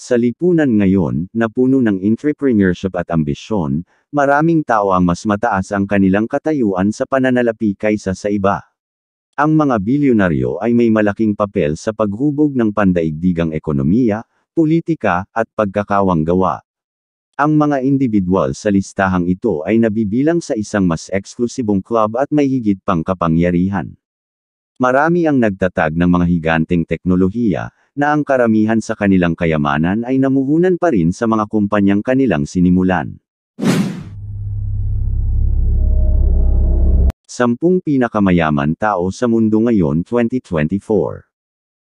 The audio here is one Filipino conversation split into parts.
Sa lipunan ngayon, na puno ng entrepreneurship at ambisyon, maraming tao ang mas mataas ang kanilang katayuan sa pananalapi kaysa sa iba. Ang mga bilyonaryo ay may malaking papel sa paghubog ng pandaigdigang ekonomiya, politika, at pagkakawanggawa. Ang mga individual sa listahang ito ay nabibilang sa isang mas eksklusibong club at may higit pang kapangyarihan. Marami ang nagtatag ng mga higanteng teknolohiya, na ang karamihan sa kanilang kayamanan ay namuhunan pa rin sa mga kumpanyang kanilang sinimulan. Sampung pinakamayaman tao sa mundo ngayon 2024.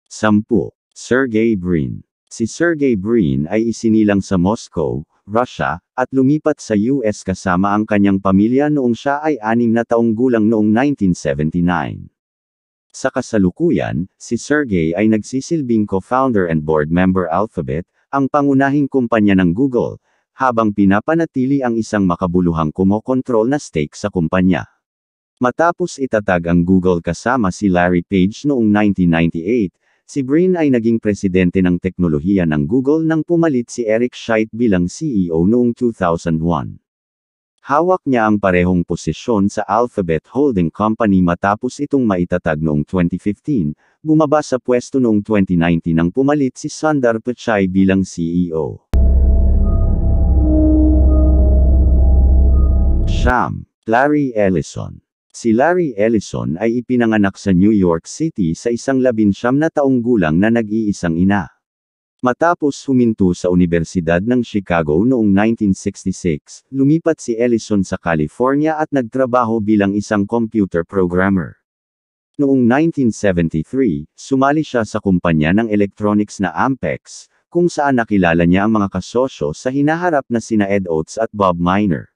Sampu. Sergey Brin. Si Sergey Brin ay isinilang sa Moscow, Russia, at lumipat sa US kasama ang kanyang pamilya noong siya ay anim na taong gulang noong 1979. Sa kasalukuyan, si Sergey ay nagsisilbing co-founder and board member Alphabet, ang pangunahing kumpanya ng Google, habang pinapanatili ang isang makabuluhang kumokontrol na stake sa kumpanya. Matapos itatag ang Google kasama si Larry Page noong 1998, si Brin ay naging presidente ng teknolohiya ng Google nang pumalit si Eric Schmidt bilang CEO noong 2001. Hawak niya ang parehong posisyon sa Alphabet Holding Company matapos itong maitatag noong 2015, bumaba sa pwesto noong 2019 nang pumalit si Sundar Pichai bilang CEO. Siyam, Larry Ellison Si Larry Ellison ay ipinanganak sa New York City sa isang labinsyam na taong gulang na nag-iisang ina. Matapos huminto sa Universidad ng Chicago noong 1966, lumipat si Ellison sa California at nagtrabaho bilang isang computer programmer. Noong 1973, sumali siya sa kumpanya ng electronics na Ampex, kung saan nakilala niya ang mga kasosyo sa hinaharap na sina Ed Oates at Bob Miner.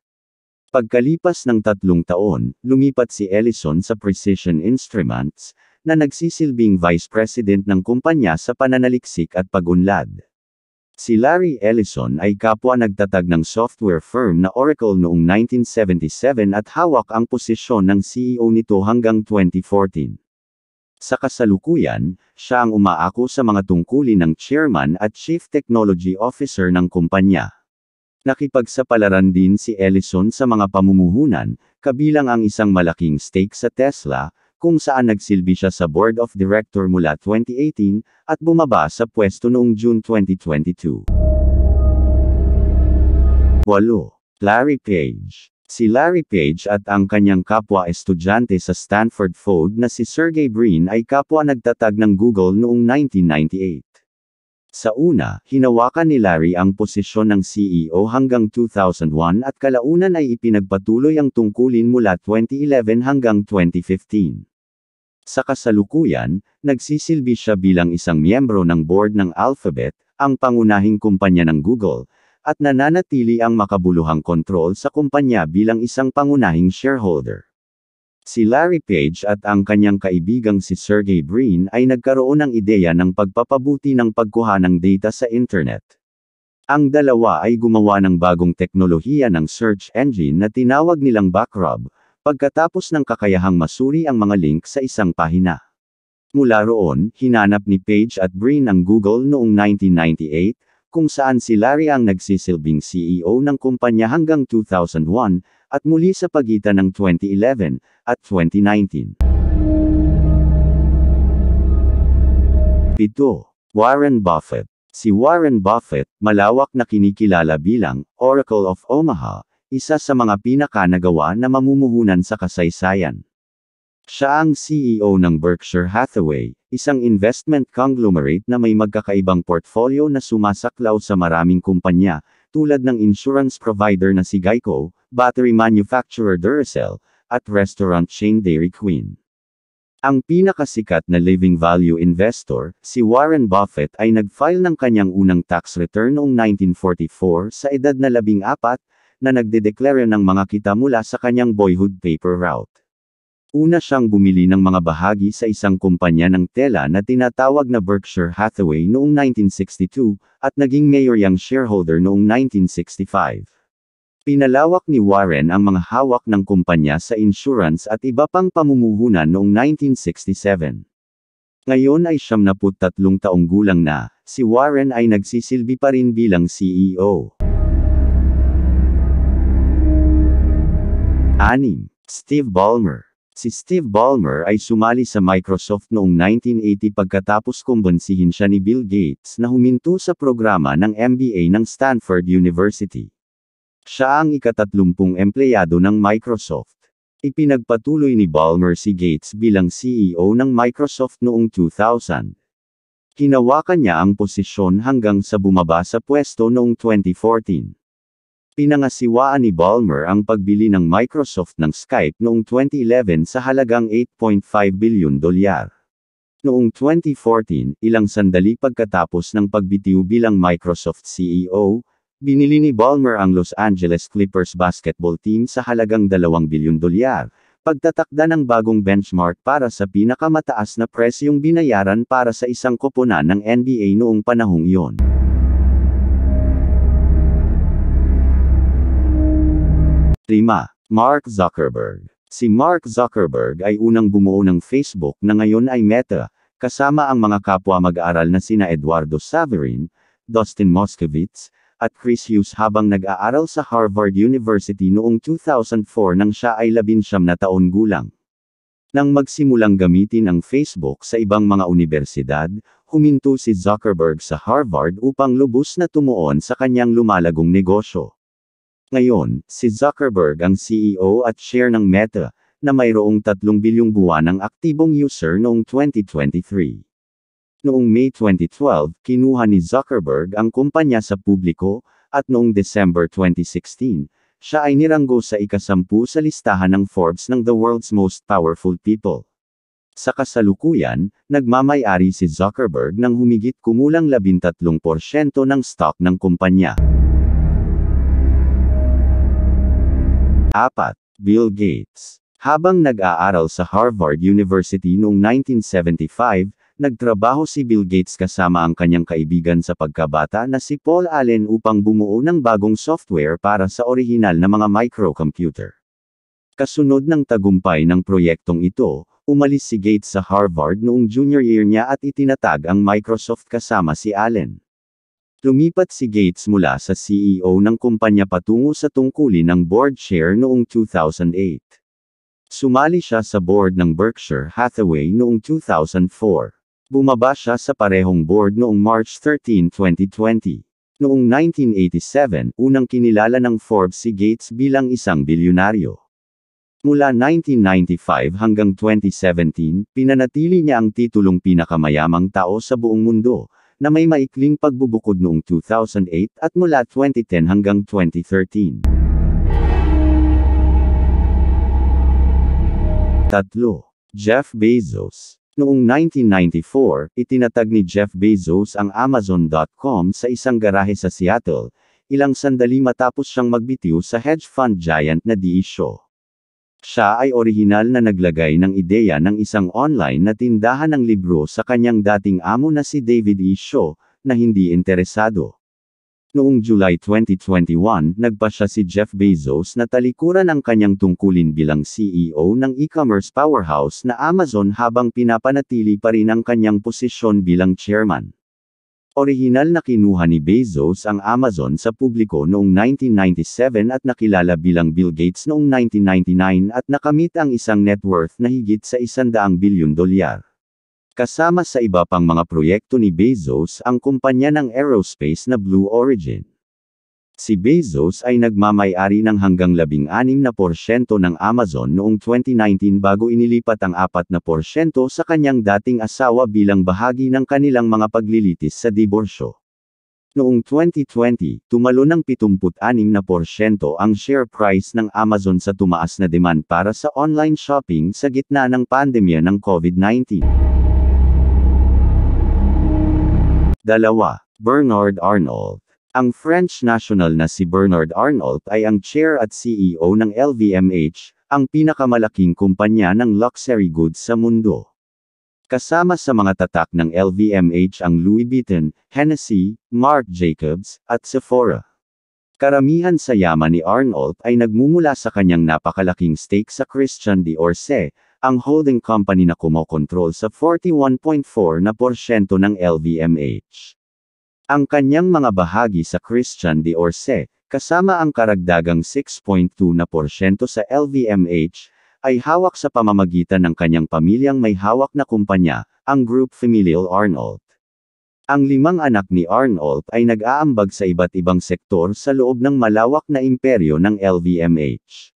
Pagkalipas ng tatlong taon, lumipat si Ellison sa Precision Instruments, na nagsisilbing vice president ng kumpanya sa pananaliksik at pagunlad. Si Larry Ellison ay kapwa nagtatag ng software firm na Oracle noong 1977 at hawak ang posisyon ng CEO nito hanggang 2014. Sa kasalukuyan, siya ang umaako sa mga tungkulin ng chairman at chief technology officer ng kumpanya. Nakipagsapalaran din si Ellison sa mga pamumuhunan, kabilang ang isang malaking stake sa Tesla, kung saan nagsilbi siya sa Board of Director mula 2018, at bumaba sa pwesto noong June 2022. 8. Larry Page Si Larry Page at ang kanyang kapwa-estudyante sa Stanford Ford na si Sergey Brin ay kapwa nagtatag ng Google noong 1998. Sa una, hinawakan ni Larry ang posisyon ng CEO hanggang 2001 at kalaunan ay ipinagpatuloy ang tungkulin mula 2011 hanggang 2015. Sa kasalukuyan, nagsisilbi siya bilang isang miyembro ng board ng Alphabet, ang pangunahing kumpanya ng Google, at nananatili ang makabuluhang kontrol sa kumpanya bilang isang pangunahing shareholder. Si Larry Page at ang kanyang kaibigang si Sergey Brin ay nagkaroon ng ideya ng pagpapabuti ng pagkuha ng data sa internet. Ang dalawa ay gumawa ng bagong teknolohiya ng search engine na tinawag nilang Backrub, Pagkatapos ng kakayahang masuri ang mga link sa isang pahina. Mula roon, hinanap ni Page at Breen ang Google noong 1998, kung saan si Larry ang nagsisilbing CEO ng kumpanya hanggang 2001 at muli sa pagitan ng 2011 at 2019. Pito, Warren Buffett Si Warren Buffett, malawak na kinikilala bilang Oracle of Omaha, isa sa mga pinaka-nagawa na mamumuhunan sa kasaysayan. Siya ang CEO ng Berkshire Hathaway, isang investment conglomerate na may magkakaibang portfolio na sumasaklaw sa maraming kumpanya, tulad ng insurance provider na si Geico, battery manufacturer Duracell, at restaurant chain Dairy Queen. Ang pinakasikat na living value investor, si Warren Buffett ay nag-file ng kanyang unang tax return noong 1944 sa edad na labing apat, na nagdedeklara ng mga kita mula sa kanyang boyhood paper route. Una siyang bumili ng mga bahagi sa isang kumpanya ng tela na tinatawag na Berkshire Hathaway noong 1962, at naging mayor yang shareholder noong 1965. Pinalawak ni Warren ang mga hawak ng kumpanya sa insurance at iba pang pamumuhunan noong 1967. Ngayon ay 73 taong gulang na, si Warren ay nagsisilbi pa rin bilang CEO. Anim, Steve Ballmer Si Steve Ballmer ay sumali sa Microsoft noong 1980 pagkatapos kumbansihin siya ni Bill Gates na huminto sa programa ng MBA ng Stanford University. Siya ang ikatatlumpung empleyado ng Microsoft. Ipinagpatuloy ni Ballmer si Gates bilang CEO ng Microsoft noong 2000. Hinawakan niya ang posisyon hanggang sa bumaba sa pwesto noong 2014. Pinangasiwaan ni Ballmer ang pagbili ng Microsoft ng Skype noong 2011 sa halagang 8.5 bilyon dolyar. Noong 2014, ilang sandali pagkatapos ng pagbitiw bilang Microsoft CEO, binili ni Ballmer ang Los Angeles Clippers basketball team sa halagang 2 bilyon dolyar, pagtatakda ng bagong benchmark para sa pinakamataas na presyong binayaran para sa isang koponan ng NBA noong panahong iyon. 5. Mark Zuckerberg Si Mark Zuckerberg ay unang bumuo ng Facebook na ngayon ay Meta, kasama ang mga kapwa mag-aaral na sina Eduardo Saverin, Dustin Moskovitz, at Chris Hughes habang nag-aaral sa Harvard University noong 2004 nang siya ay labinsyam na taon gulang. Nang magsimulang gamitin ang Facebook sa ibang mga universidad, huminto si Zuckerberg sa Harvard upang lubos na tumuon sa kanyang lumalagong negosyo. Ngayon, si Zuckerberg ang CEO at share ng Meta, na mayroong 3 bilyong buwan ng aktibong user noong 2023. Noong May 2012, kinuha ni Zuckerberg ang kumpanya sa publiko, at noong December 2016, siya ay niranggo sa ikasampu sa listahan ng Forbes ng The World's Most Powerful People. Sa kasalukuyan, nagmamayari si Zuckerberg ng humigit kumulang 13% ng stock ng kumpanya. Apat, Bill Gates Habang nag-aaral sa Harvard University noong 1975, nagtrabaho si Bill Gates kasama ang kanyang kaibigan sa pagkabata na si Paul Allen upang bumuo ng bagong software para sa orihinal na mga microcomputer. Kasunod ng tagumpay ng proyektong ito, umalis si Gates sa Harvard noong junior year niya at itinatag ang Microsoft kasama si Allen. Lumipat si Gates mula sa CEO ng kumpanya patungo sa tungkulin ng board chair noong 2008. Sumali siya sa board ng Berkshire Hathaway noong 2004. Bumaba siya sa parehong board noong March 13, 2020. Noong 1987, unang kinilala ng Forbes si Gates bilang isang bilyonaryo. Mula 1995 hanggang 2017, pinanatili niya ang titulong pinakamayamang tao sa buong mundo, na may maikling pagbubukod noong 2008 at mula 2010 hanggang 2013. Tatlo. Jeff Bezos Noong 1994, itinatag ni Jeff Bezos ang Amazon.com sa isang garahe sa Seattle, ilang sandali matapos siyang magbitiw sa hedge fund giant na DE Shaw. Siya ay orihinal na naglagay ng ideya ng isang online na tindahan ng libro sa kanyang dating amo na si David E. Shaw, na hindi interesado. Noong July 2021, nagpa siya si Jeff Bezos na talikuran ang kanyang tungkulin bilang CEO ng e-commerce powerhouse na Amazon habang pinapanatili pa rin ang kanyang posisyon bilang chairman. Orihinal na kinuha ni Bezos ang Amazon sa publiko noong 1997 at nakilala bilang Bill Gates noong 1999 at nakamit ang isang net worth na higit sa 100 bilyon dolyar. Kasama sa iba pang mga proyekto ni Bezos ang kumpanya ng aerospace na Blue Origin. Si Bezos ay nagmamayari ng hanggang 16% ng Amazon noong 2019 bago inilipat ang 4% sa kanyang dating asawa bilang bahagi ng kanilang mga paglilitis sa diborsyo. Noong 2020, tumalo ng 76% ang share price ng Amazon sa tumaas na demand para sa online shopping sa gitna ng pandemya ng COVID-19. Dalawa, Bernard Arnold ang French national na si Bernard Arnault ay ang chair at CEO ng LVMH, ang pinakamalaking kumpanya ng luxury goods sa mundo. Kasama sa mga tatak ng LVMH ang Louis Vuitton, Hennessy, Marc Jacobs, at Sephora. Karamihan sa yaman ni Arnault ay nagmumula sa kanyang napakalaking stake sa Christian Dior Se, ang holding company na kumokontrol sa 41.4 na porsyento ng LVMH. Ang kanyang mga bahagi sa Christian Dior sect, kasama ang karagdagang 6.2 na porsyento sa LVMH, ay hawak sa pamamagitan ng kanyang pamilyang may hawak na kumpanya, ang Group Familial Arnold. Ang limang anak ni Arnold ay nag-aambag sa iba't ibang sektor sa loob ng malawak na imperyo ng LVMH.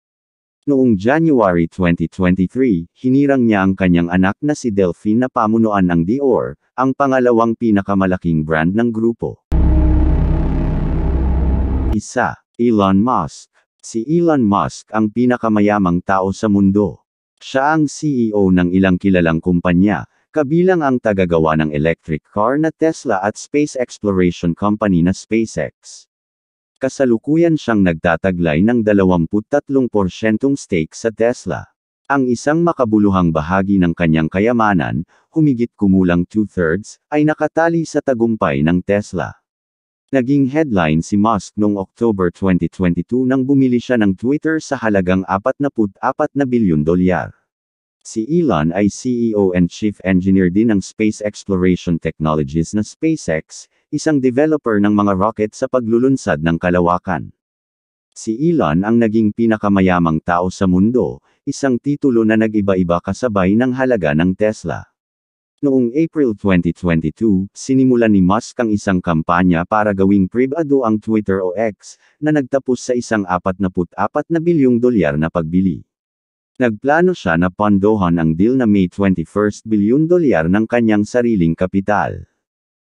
Noong January 2023, hinirang niya ang kanyang anak na si Delphine na pamunuan ng Dior, ang pangalawang pinakamalaking brand ng grupo. Isa, Elon Musk. Si Elon Musk ang pinakamayamang tao sa mundo. Siya ang CEO ng ilang kilalang kumpanya, kabilang ang tagagawa ng electric car na Tesla at space exploration company na SpaceX kasalukuyan siyang nagtataglay ng 23% stake sa Tesla. Ang isang makabuluhang bahagi ng kanyang kayamanan, humigit kumulang two-thirds, ay nakatali sa tagumpay ng Tesla. Naging headline si Musk noong October 2022 nang bumili siya ng Twitter sa halagang 44 na bilyon dolyar. Si Elon ay CEO and Chief Engineer din ng Space Exploration Technologies na SpaceX, isang developer ng mga rocket sa paglulunsad ng kalawakan. Si Elon ang naging pinakamayamang tao sa mundo, isang titulo na nag-iba-iba kasabay ng halaga ng Tesla. Noong April 2022, sinimulan ni Musk ang isang kampanya para gawing pribado ang Twitter o X, na nagtapos sa isang 44 na bilyong dolyar na pagbili. Nagplano siya na pondohan ang deal na may 21 bilyon dolyar ng kanyang sariling kapital.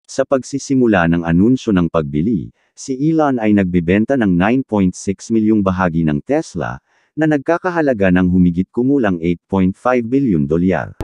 Sa pagsisimula ng anunsyo ng pagbili, si Elon ay nagbibenta ng 9.6 milyong bahagi ng Tesla, na nagkakahalaga ng humigit kumulang 8.5 bilyon dolyar.